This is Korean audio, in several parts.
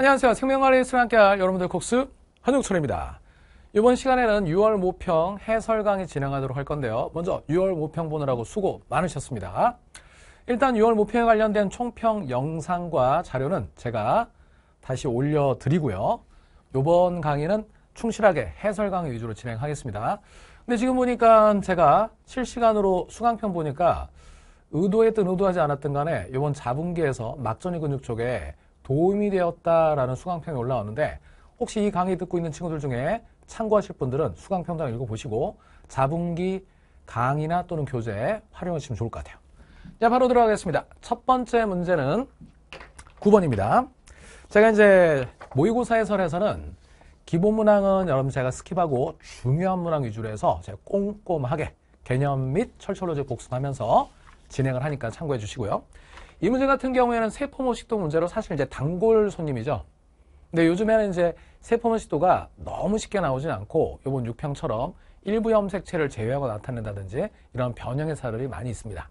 안녕하세요. 생명관리에서 함께할 여러분들 곡수 한용철입니다. 이번 시간에는 6월 모평 해설 강의 진행하도록 할 건데요. 먼저 6월 모평 보느라고 수고 많으셨습니다. 일단 6월 모평에 관련된 총평 영상과 자료는 제가 다시 올려드리고요. 이번 강의는 충실하게 해설 강의 위주로 진행하겠습니다. 근데 지금 보니까 제가 실시간으로 수강평 보니까 의도했든 의도하지 않았든 간에 이번 자분기에서 막전이 근육 쪽에 도움이 되었다라는 수강평이 올라왔는데 혹시 이 강의 듣고 있는 친구들 중에 참고하실 분들은 수강평 좀 읽어보시고 자분기 강의나 또는 교재활용하시면 좋을 것 같아요. 자, 바로 들어가겠습니다. 첫 번째 문제는 9번입니다. 제가 이제 모의고사 해설에서는 기본 문항은 여러분 제가 스킵하고 중요한 문항 위주로 해서 제가 꼼꼼하게 개념 및 철철로제 복습하면서 진행을 하니까 참고해 주시고요. 이 문제 같은 경우에는 세포모식도 문제로 사실 이제 단골 손님이죠. 근데 요즘에는 이제 세포모식도가 너무 쉽게 나오진 않고 요번 6평처럼 일부 염색체를 제외하고 나타낸다든지 이런 변형의 사례들이 많이 있습니다.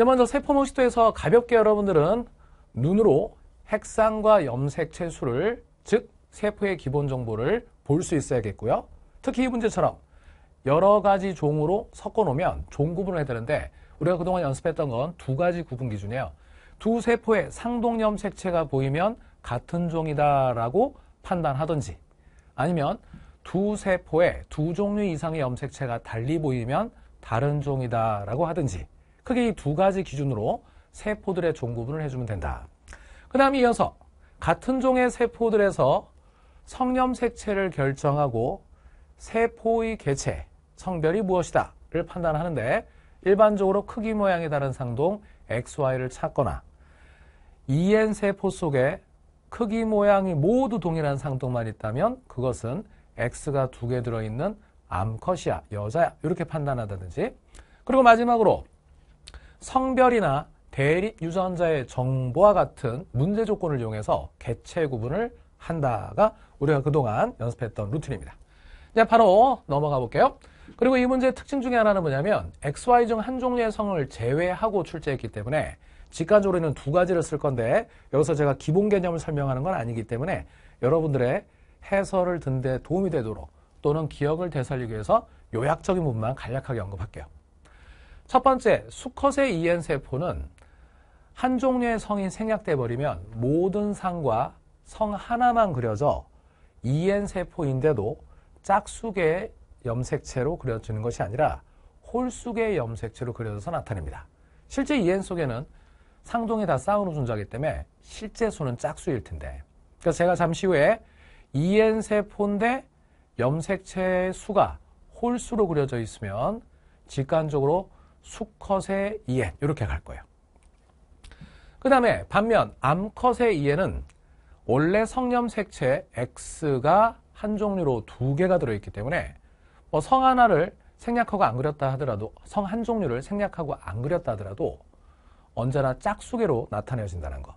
이 먼저 세포모식도에서 가볍게 여러분들은 눈으로 핵상과 염색체 수를 즉 세포의 기본 정보를 볼 수 있어야겠고요. 특히 이 문제처럼 여러 가지 종으로 섞어 놓으면 종 구분을 해야 되는데 우리가 그동안 연습했던 건 두 가지 구분 기준이에요. 두 세포에 상동염 색체가 보이면 같은 종이다라고 판단하든지 아니면 두 세포에 두 종류 이상의 염색체가 달리 보이면 다른 종이다라고 하든지 크게 이 두 가지 기준으로 세포들의 종 구분을 해주면 된다. 그 다음 이어서 같은 종의 세포들에서 성염색체를 결정하고 세포의 개체, 성별이 무엇이다를 판단하는데 일반적으로 크기 모양이다른 상동 XY를 찾거나 EN 세포 속에 크기 모양이 모두 동일한 상동만 있다면 그것은 X가 두 개 들어있는 암컷이야, 여자야 이렇게 판단하다든지 그리고 마지막으로 성별이나 대립 유전자의 정보와 같은 문제 조건을 이용해서 개체 구분을 한다가 우리가 그동안 연습했던 루틴입니다. 이제 바로 넘어가 볼게요. 그리고 이 문제의 특징 중에 하나는 뭐냐면 XY 중 한 종류의 성을 제외하고 출제했기 때문에 직관적으로는두 가지를 쓸 건데 여기서 제가 기본 개념을 설명하는 건 아니기 때문에 여러분들의 해설을 듣는 데 도움이 되도록 또는 기억을 되살리기 위해서 요약적인 부분만 간략하게 언급할게요. 첫 번째, 수컷의 이엔세포는 e 한 종류의 성이 생략돼버리면 모든 상과 성 하나만 그려져 이엔세포인데도 e 짝수계의 염색체로 그려지는 것이 아니라 홀수계 염색체로 그려져서 나타냅니다. 실제 이 엔 속에는 상동이 다 쌓은 우순자기 때문에 실제 수는 짝수일 텐데. 그러니 제가 잠시 후에 이엔 세포인데 염색체의 수가 홀수로 그려져 있으면 직관적으로 수컷의 이엔 이렇게 갈 거예요. 그 다음에 반면 암컷의 이엔은 원래 성염색체 X가 한 종류로 두 개가 들어있기 때문에 뭐성 하나를 생략하고 안 그렸다 하더라도 성 한 종류를 생략하고 안 그렸다 하더라도 언제나 짝수계로 나타내진다는 것.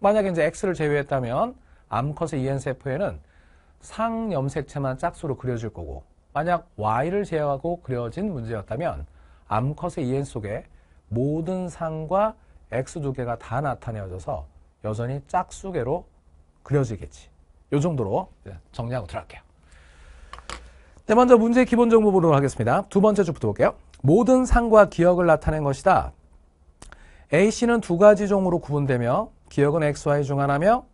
만약에 이제 X를 제외했다면 암컷의 ENCF에는 상염색체만 짝수로 그려질 거고 만약 Y를 제외하고 그려진 문제였다면 암컷의 EN 속에 모든 상과 X 두 개가 다 나타내어져서 여전히 짝수계로 그려지겠지. 이 정도로 정리하고 들어갈게요. 네, 먼저 문제의 기본 정보 보도록 하겠습니다. 두 번째 주부터 볼게요. 모든 상과 기억을 나타낸 것이다. A씨는 두 가지 종으로 구분되며 기억은 XY 중 하나며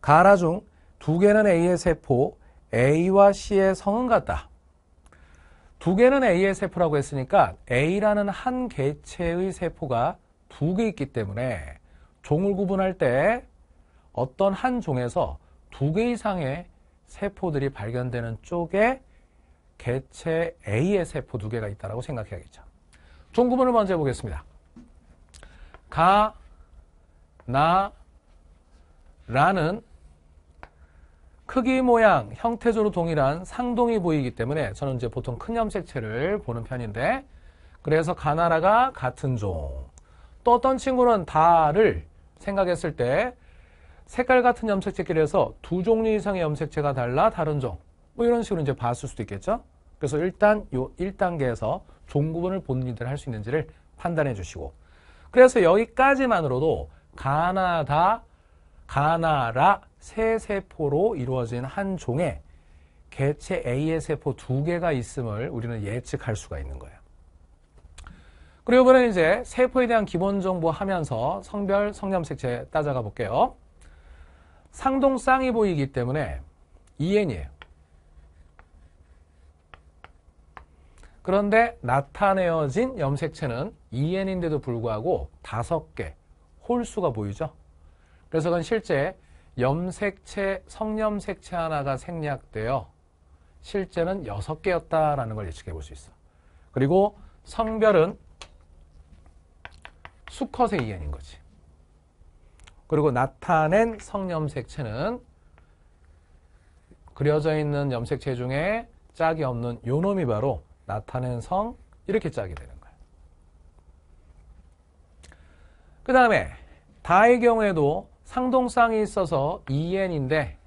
가라 중 두 개는 A의 세포, A와 C의 성은 같다. 두 개는 A의 세포라고 했으니까 A라는 한 개체의 세포가 두 개 있기 때문에 종을 구분할 때 어떤 한 종에서 두 개 이상의 세포들이 발견되는 쪽에 개체 A의 세포 두 개가 있다라고 생각해야겠죠. 종구문을 먼저 해 보겠습니다. 가, 나, 라는 크기, 모양, 형태적으로 동일한 상동이 보이기 때문에 저는 이제 보통 큰 염색체를 보는 편인데 그래서 가나라가 같은 종. 또 어떤 친구는 다를 생각했을 때 색깔 같은 염색체끼리 해서 두 종류 이상의 염색체가 달라 다른 종. 뭐 이런 식으로 이제 봤을 수도 있겠죠. 그래서 일단 요 1단계에서 종구분을 본인들 할 수 있는지를 판단해 주시고 그래서 여기까지만으로도 가나다, 가나라 세 세포로 이루어진 한 종에 개체 A의 세포 두 개가 있음을 우리는 예측할 수가 있는 거예요. 그리고 이번에 이제 세포에 대한 기본 정보 하면서 성별, 성염색체 따져가 볼게요. 상동쌍이 보이기 때문에 EN이에요. 그런데 나타내어진 염색체는 EN인데도 불구하고 다섯 개 홀수가 보이죠. 그래서 그건 실제 염색체, 성염색체 하나가 생략되어 실제는 여섯 개였다라는 걸 예측해 볼 수 있어. 그리고 성별은 수컷의 EN인 거지. 그리고 나타낸 성염색체는 그려져 있는 염색체 중에 짝이 없는 요놈이 바로 나타낸 성 이렇게 짜게 되는 거예요. 그 다음에 다의 경우에도 상동쌍이 있어서 en인데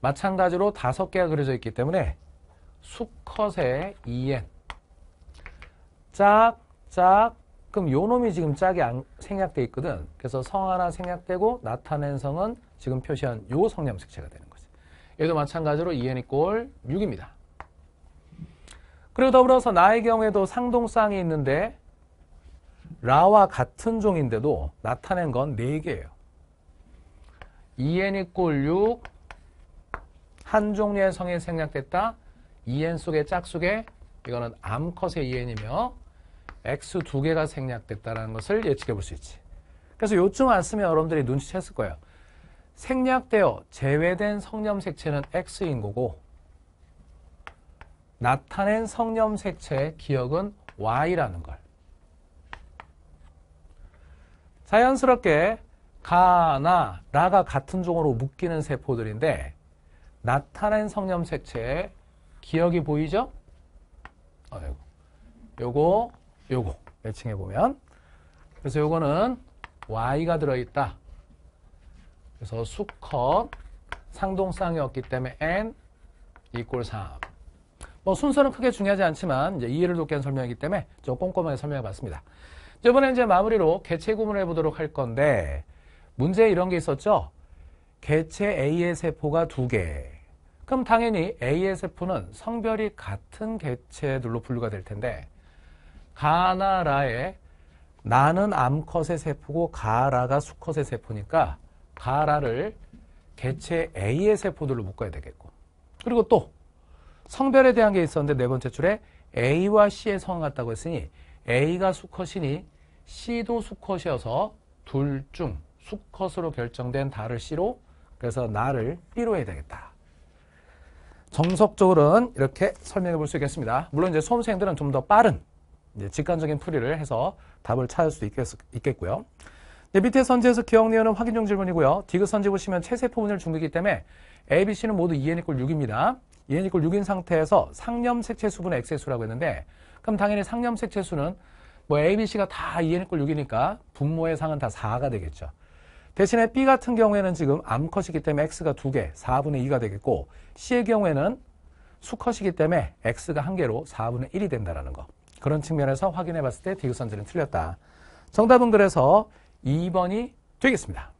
마찬가지로 다섯 개가 그려져 있기 때문에 수컷의 en 짝, 짝, 그럼 요 놈이 지금 짝이 생략돼 있거든. 그래서 성 하나 생략되고 나타낸 성은 지금 표시한 요 성염색체가 되는 거지. 얘도 마찬가지로 2n이 꼴 6입니다. 그리고 더불어서 나의 경우에도 상동쌍이 있는데 라와 같은 종인데도 나타낸 건 4개예요. 2n 이꼴 6, 한 종류의 성이 생략됐다. 2n 속의 짝수계, 이거는 암컷의 2n이며 x 두 개가 생략됐다는 것을 예측해 볼 수 있지. 그래서 요쯤 왔으면 여러분들이 눈치챘을 거예요. 생략되어 제외된 성염 색채는 x인 거고 나타낸 성염색체의 기억은 Y라는 걸. 자연스럽게 가나 라가 같은 종으로 묶이는 세포들인데 나타낸 성염색체의 기억이 보이죠? 아이고. 어, 요거, 요거 매칭해 보면 그래서 요거는 Y가 들어있다. 그래서 수컷 상동쌍이었기 때문에 N 이꼴 3. 뭐 순서는 크게 중요하지 않지만 이제 이해를 돕게 한 설명이기 때문에 좀 꼼꼼하게 설명해 봤습니다. 이번에 이제 마무리로 개체 구분을 해보도록 할 건데 문제 이런 게 있었죠. 개체 A의 세포가 두 개. 그럼 당연히 A의 세포는 성별이 같은 개체들로 분류가 될 텐데 가나라의 나는 암컷의 세포고 가라가 수컷의 세포니까 가라를 개체 A의 세포들로 묶어야 되겠고 그리고 또 성별에 대한 게 있었는데 네 번째 줄에 A와 C의 성 같다고 했으니 A가 수컷이니 C도 수컷이어서 둘 중 수컷으로 결정된 달을 C로 그래서 나를 B로 해야 되겠다. 정석적으로는 이렇게 설명해 볼 수 있겠습니다. 물론 이제 수험생들은 좀 더 빠른 이제 직관적인 풀이를 해서 답을 찾을 수 있겠, 있겠고요. 네, 밑에 선지에서 기억내어는 확인용 질문이고요. 디귿 선지 보시면 체세포분열 중기이기 때문에 A, B, C는 모두 e n 이꼴 6입니다. e n 이꼴 6인 상태에서 상념색채수분의 x의수라고 했는데 그럼 당연히 상념색채수는뭐 A, B, C가 다 e n 이꼴 6이니까 분모의 상은 다 4가 되겠죠. 대신에 B 같은 경우에는 지금 암컷이기 때문에 x가 2개, 4분의 2가 되겠고 C의 경우에는 수컷이기 때문에 x가 1개로 4분의 1이 된다는 라 거. 그런 측면에서 확인해 봤을 때 디귿 선지는 틀렸다. 정답은 그래서 2번이 되겠습니다.